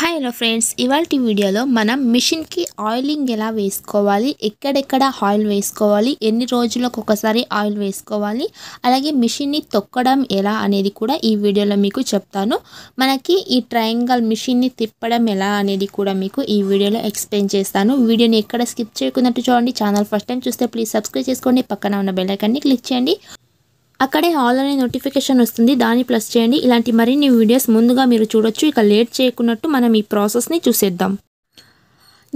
hi hello friends ఇవాళ వీడియోలో మనం మిషన్కి ఆయిలింగ్ ఎలా వేసుకోవాలి ఎక్కడెక్కడ ఆయిల్ వేసుకోవాలి ఎన్ని రోజులకు ఒకసారి ఆయిల్ వేసుకోవాలి అలాగే మిషన్ని తొక్కడం ఎలా అనేది కూడా ఈ వీడియోలో మీకు చెప్తాను మనకి ఈ ట్రయాంగల్ మిషన్ని తిప్పడం ఎలా అనేది కూడా మీకు ఈ వీడియోలో ఎక్స్ప్లెయిన్ చేస్తాను వీడియోని ఎక్కడ స్కిప్ చేయకున్నట్టు చూడండి ఛానల్ ఫస్ట్ టైం చూస్తే ప్లీజ్ సబ్స్క్రైబ్ చేసుకోండి పక్కన ఉన్న బెల్లైకాన్ని క్లిక్ చేయండి అక్కడే ఆల్ అనే నోటిఫికేషన్ వస్తుంది దాన్ని ప్లస్ చేయండి ఇలాంటి మరిన్ని వీడియోస్ ముందుగా మీరు చూడొచ్చు ఇక లేట్ చేయకున్నట్టు మనం ఈ ప్రాసెస్ని చూసేద్దాం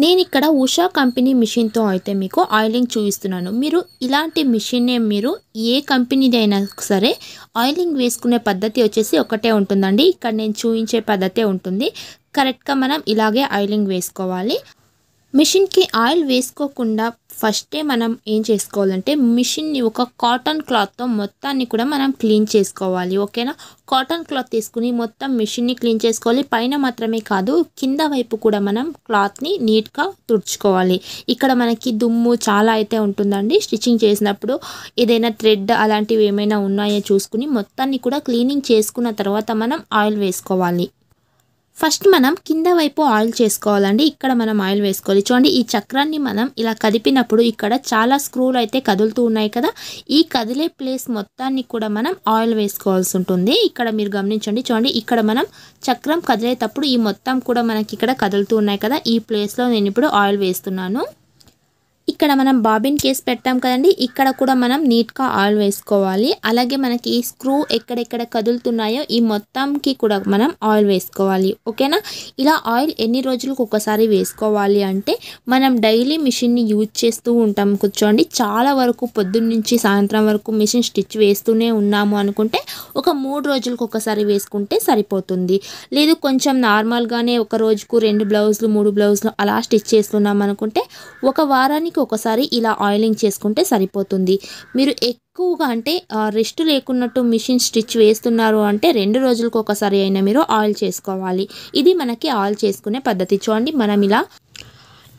నేను ఇక్కడ ఉషా కంపెనీ మిషన్తో అయితే మీకు ఆయిలింగ్ చూపిస్తున్నాను మీరు ఇలాంటి మిషన్నే మీరు ఏ కంపెనీది అయినా సరే ఆయిలింగ్ వేసుకునే పద్ధతి వచ్చేసి ఒకటే ఉంటుందండి ఇక్కడ నేను చూపించే పద్ధతే ఉంటుంది కరెక్ట్గా మనం ఇలాగే ఆయిలింగ్ వేసుకోవాలి మిషన్కి ఆయిల్ వేసుకోకుండా ఫస్టే మనం ఏం చేసుకోవాలంటే మిషన్ని ఒక కాటన్ క్లాత్తో మొత్తాన్ని కూడా మనం క్లీన్ చేసుకోవాలి ఓకేనా కాటన్ క్లాత్ తీసుకుని మొత్తం మిషన్ని క్లీన్ చేసుకోవాలి పైన మాత్రమే కాదు కింద వైపు కూడా మనం క్లాత్ని నీట్గా తుడుచుకోవాలి ఇక్కడ మనకి దుమ్ము చాలా అయితే ఉంటుందండి స్టిచ్చింగ్ చేసినప్పుడు ఏదైనా థ్రెడ్ అలాంటివి ఏమైనా ఉన్నాయో చూసుకుని మొత్తాన్ని కూడా క్లీనింగ్ చేసుకున్న తర్వాత మనం ఆయిల్ వేసుకోవాలి ఫస్ట్ మనం కింద వైపు ఆయిల్ చేసుకోవాలండి ఇక్కడ మనం ఆయిల్ వేసుకోవాలి చూడండి ఈ చక్రాన్ని మనం ఇలా కదిపినప్పుడు ఇక్కడ చాలా స్క్రూలు అయితే కదులుతూ ఉన్నాయి కదా ఈ కదిలే ప్లేస్ మొత్తాన్ని కూడా మనం ఆయిల్ వేసుకోవాల్సి ఉంటుంది ఇక్కడ మీరు గమనించండి చూడండి ఇక్కడ మనం చక్రం కదిలేటప్పుడు ఈ మొత్తం కూడా మనకి ఇక్కడ కదులుతూ ఉన్నాయి కదా ఈ ప్లేస్లో నేను ఇప్పుడు ఆయిల్ వేస్తున్నాను ఇక్కడ మనం బాబిన్ కేస్ పెట్టాం కదండి ఇక్కడ కూడా మనం నీట్గా ఆయిల్ వేసుకోవాలి అలాగే మనకి ఈ స్క్రూ ఎక్కడెక్కడ కదులుతున్నాయో ఈ మొత్తంకి కూడా మనం ఆయిల్ వేసుకోవాలి ఓకేనా ఇలా ఆయిల్ ఎన్ని రోజులకు ఒకసారి వేసుకోవాలి అంటే మనం డైలీ మిషన్ని యూజ్ చేస్తూ ఉంటాం కూర్చోండి చాలా వరకు పొద్దున్న నుంచి సాయంత్రం వరకు మిషన్ స్టిచ్ వేస్తూనే ఉన్నాము అనుకుంటే ఒక మూడు రోజులకు ఒకసారి వేసుకుంటే సరిపోతుంది లేదు కొంచెం నార్మల్గానే ఒక రోజుకు రెండు బ్లౌజులు మూడు బ్లౌజులు అలా స్టిచ్ చేస్తున్నాం అనుకుంటే ఒక వారానికి రోజుకి ఒకసారి ఇలా ఆయిలింగ్ చేసుకుంటే సరిపోతుంది మీరు ఎక్కువగా అంటే రెస్ట్ లేకున్నట్టు మిషన్ స్టిచ్ వేస్తున్నారు అంటే రెండు రోజులకు ఒకసారి అయినా మీరు ఆయిల్ చేసుకోవాలి ఇది మనకి ఆయిల్ చేసుకునే పద్ధతి చూడండి మనం ఇలా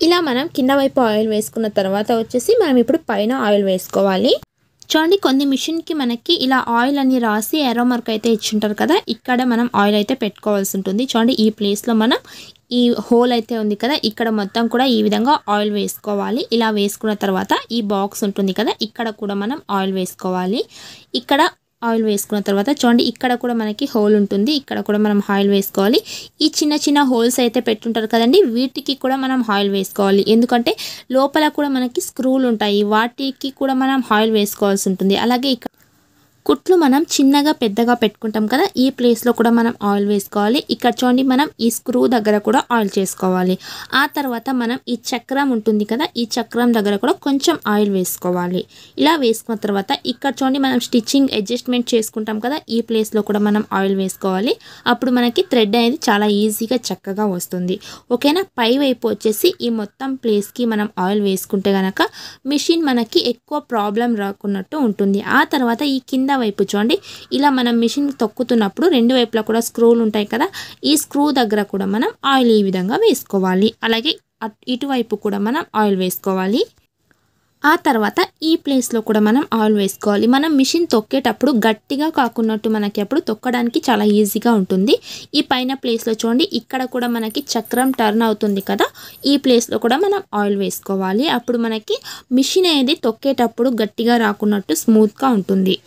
ఇలా మనం కింద వైపు ఆయిల్ వేసుకున్న తర్వాత వచ్చేసి మనం ఇప్పుడు పైన ఆయిల్ వేసుకోవాలి చూడండి కొన్ని మిషన్కి మనకి ఇలా ఆయిల్ అని రాసి ఎరో మార్క్ అయితే ఇచ్చింటారు కదా ఇక్కడ మనం ఆయిల్ అయితే పెట్టుకోవాల్సి ఉంటుంది చూడండి ఈ ప్లేస్లో మనం ఈ హోల్ అయితే ఉంది కదా ఇక్కడ మొత్తం కూడా ఈ విధంగా ఆయిల్ వేసుకోవాలి ఇలా వేసుకున్న తర్వాత ఈ బాక్స్ ఉంటుంది కదా ఇక్కడ కూడా మనం ఆయిల్ వేసుకోవాలి ఇక్కడ ఆయిల్ వేసుకున్న తర్వాత చూడండి ఇక్కడ కూడా మనకి హోల్ ఉంటుంది ఇక్కడ కూడా మనం ఆయిల్ వేసుకోవాలి ఈ చిన్న చిన్న హోల్స్ అయితే పెట్టుంటారు కదండి వీటికి కూడా మనం ఆయిల్ వేసుకోవాలి ఎందుకంటే లోపల కూడా మనకి స్క్రూలు ఉంటాయి వాటికి కూడా మనం ఆయిల్ వేసుకోవాల్సి ఉంటుంది అలాగే ఇక్కడ కుట్లు మనం చిన్నగా పెద్దగా పెట్టుకుంటాం కదా ఈ ప్లేస్లో కూడా మనం ఆయిల్ వేసుకోవాలి ఇక్కడ చూడండి మనం ఈ స్క్రూ దగ్గర కూడా ఆయిల్ చేసుకోవాలి ఆ తర్వాత మనం ఈ చక్రం ఉంటుంది కదా ఈ చక్రం దగ్గర కూడా కొంచెం ఆయిల్ వేసుకోవాలి ఇలా వేసుకున్న తర్వాత ఇక్కడ చూడండి మనం స్టిచ్చింగ్ అడ్జస్ట్మెంట్ చేసుకుంటాం కదా ఈ ప్లేస్లో కూడా మనం ఆయిల్ వేసుకోవాలి అప్పుడు మనకి థ్రెడ్ అనేది చాలా ఈజీగా చక్కగా వస్తుంది ఓకేనా పై వైపు వచ్చేసి ఈ మొత్తం ప్లేస్కి మనం ఆయిల్ వేసుకుంటే కనుక మిషన్ మనకి ఎక్కువ ప్రాబ్లం రాకున్నట్టు ఉంటుంది ఆ తర్వాత ఈ కింద వైపు చూడండి ఇలా మనం మిషన్ తొక్కుతున్నప్పుడు రెండు వైపులా కూడా స్క్రూలు ఉంటాయి కదా ఈ స్క్రూ దగ్గర కూడా మనం ఆయిల్ ఈ విధంగా వేసుకోవాలి అలాగే ఇటువైపు కూడా మనం ఆయిల్ వేసుకోవాలి ఆ తర్వాత ఈ ప్లేస్లో కూడా మనం ఆయిల్ వేసుకోవాలి మనం మిషన్ తొక్కేటప్పుడు గట్టిగా కాకున్నట్టు మనకి అప్పుడు తొక్కడానికి చాలా ఈజీగా ఉంటుంది ఈ పైన ప్లేస్లో చూడండి ఇక్కడ కూడా మనకి చక్రం టర్న్ అవుతుంది కదా ఈ ప్లేస్లో కూడా మనం ఆయిల్ వేసుకోవాలి అప్పుడు మనకి మిషన్ అనేది తొక్కేటప్పుడు గట్టిగా రాకున్నట్టు స్మూత్గా ఉంటుంది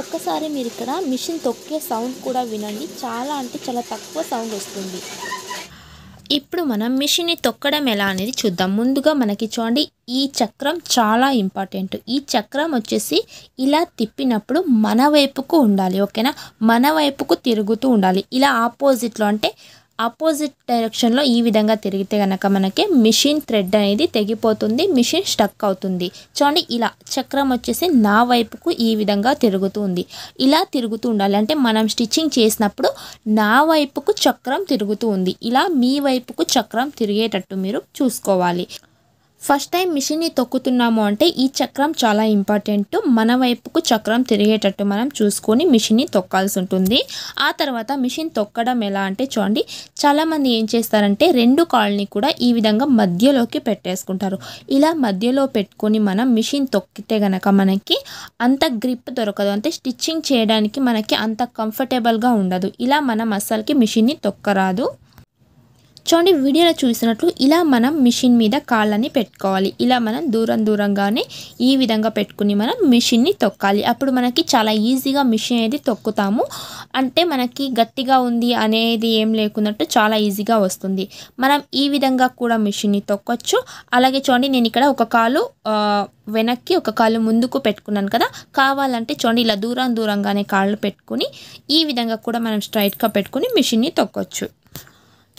ఒక్కసారి మీరు ఇక్కడ మిషన్ తొక్కే సౌండ్ కూడా వినండి చాలా అంటే చాలా తక్కువ సౌండ్ వస్తుంది ఇప్పుడు మనం మిషన్ని తొక్కడం ఎలా అనేది చూద్దాం ముందుగా మనకి చూడండి ఈ చక్రం చాలా ఇంపార్టెంట్ ఈ చక్రం వచ్చేసి ఇలా తిప్పినప్పుడు మన వైపుకు ఉండాలి ఓకేనా మన వైపుకు తిరుగుతూ ఉండాలి ఇలా ఆపోజిట్లో అంటే ఆపోజిట్ డైరెక్షన్లో ఈ విధంగా తిరిగితే కనుక మనకి మిషన్ థ్రెడ్ అనేది తెగిపోతుంది మిషన్ స్టక్ అవుతుంది చూడండి ఇలా చక్రం వచ్చేసి నా వైపుకు ఈ విధంగా తిరుగుతుంది ఇలా తిరుగుతూ ఉండాలి అంటే మనం స్టిచ్చింగ్ చేసినప్పుడు నా వైపుకు చక్రం తిరుగుతూ ఉంది ఇలా మీ వైపుకు చక్రం తిరిగేటట్టు మీరు చూసుకోవాలి ఫస్ట్ టైం మిషన్ని తొక్కుతున్నాము అంటే ఈ చక్రం చాలా ఇంపార్టెంట్ మన వైపుకు చక్రం తిరిగేటట్టు మనం చూసుకొని మిషన్ని తొక్కాల్సి ఉంటుంది ఆ తర్వాత మిషన్ తొక్కడం ఎలా అంటే చూడండి చాలామంది ఏం చేస్తారంటే రెండు కాళ్ళని కూడా ఈ విధంగా మధ్యలోకి పెట్టేసుకుంటారు ఇలా మధ్యలో పెట్టుకొని మనం మిషన్ తొక్కితే గనక మనకి అంత గ్రిప్ దొరకదు అంటే స్టిచ్చింగ్ చేయడానికి మనకి అంత కంఫర్టబుల్గా ఉండదు ఇలా మనం అస్సలకి మిషన్ని తొక్కరాదు చూడండి వీడియోలో చూసినట్లు ఇలా మనం మిషన్ మీద కాళ్ళని పెట్టుకోవాలి ఇలా మనం దూరం దూరంగానే ఈ విధంగా పెట్టుకుని మనం మిషన్ని తొక్కాలి అప్పుడు మనకి చాలా ఈజీగా మిషన్ అనేది తొక్కుతాము అంటే మనకి గట్టిగా ఉంది అనేది ఏం లేకున్నట్టు చాలా ఈజీగా వస్తుంది మనం ఈ విధంగా కూడా మిషన్ని తొక్కొచ్చు అలాగే చూడండి నేను ఇక్కడ ఒక కాలు వెనక్కి ఒక కాలు ముందుకు పెట్టుకున్నాను కదా కావాలంటే చూడండి ఇలా దూరం దూరంగానే కాళ్ళు పెట్టుకుని ఈ విధంగా కూడా మనం స్ట్రైట్గా పెట్టుకుని మిషన్ని తొక్కొచ్చు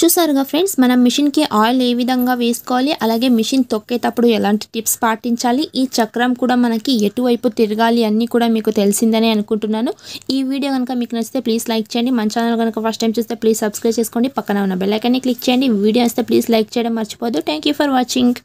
చూసారుగా ఫ్రెండ్స్ మనం మిషన్కి ఆయిల్ ఏ విధంగా వేసుకోవాలి అలాగే మిషన్ తొక్కేటప్పుడు ఎలాంటి టిప్స్ పాటించాలి ఈ చక్రం కూడా మనకి ఎటువైపు తిరగాలి అన్నీ కూడా మీకు తెలిసిందని అనుకుంటున్నాను ఈ వీడియో కనుక మీకు నచ్చితే ప్లీజ్ లైక్ చేయండి మన ఛానల్ కనుక ఫస్ట్ టైం చూస్తే ప్లీజ్ సబ్స్క్రైబ్ చేసుకోండి పక్కన ఉన్న బెల్లైకాన్ని క్లిక్ చేయండి వీడియో వస్తే ప్లీజ్ లైక్ చేయడం మర్చిపోదు థ్యాంక్ ఫర్ వాచింగ్